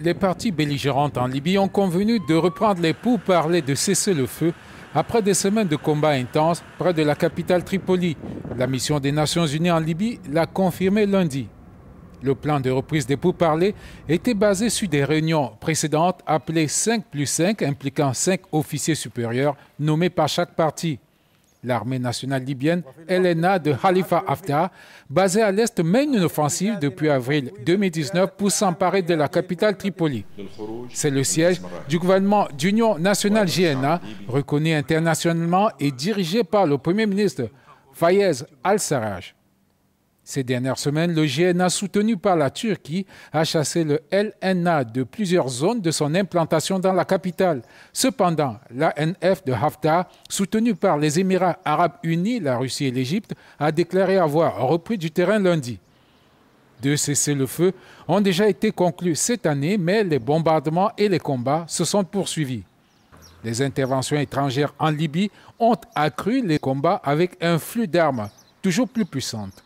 les parties belligérantes en Libye ont convenu de reprendre les pourparlers de cesser le feu après des semaines de combats intenses près de la capitale Tripoli. La mission des Nations Unies en Libye l'a confirmé lundi. Le plan de reprise des pourparlers était basé sur des réunions précédentes appelées 5 plus 5 impliquant cinq officiers supérieurs nommés par chaque partie. L'armée nationale libyenne, LNA de Khalifa Haftar, basée à l'est, mène une offensive depuis avril 2019 pour s'emparer de la capitale Tripoli. C'est le siège du gouvernement d'Union nationale GNA, reconnu internationalement et dirigé par le Premier ministre Fayez al-Sarraj. Ces dernières semaines, le GNA, soutenu par la Turquie, a chassé le LNA de plusieurs zones de son implantation dans la capitale. Cependant, l'ANF de Haftar, soutenu par les Émirats arabes unis, la Russie et l'Égypte, a déclaré avoir repris du terrain lundi. Deux cessez-le-feu ont déjà été conclus cette année, mais les bombardements et les combats se sont poursuivis. Les interventions étrangères en Libye ont accru les combats avec un flux d'armes toujours plus puissantes.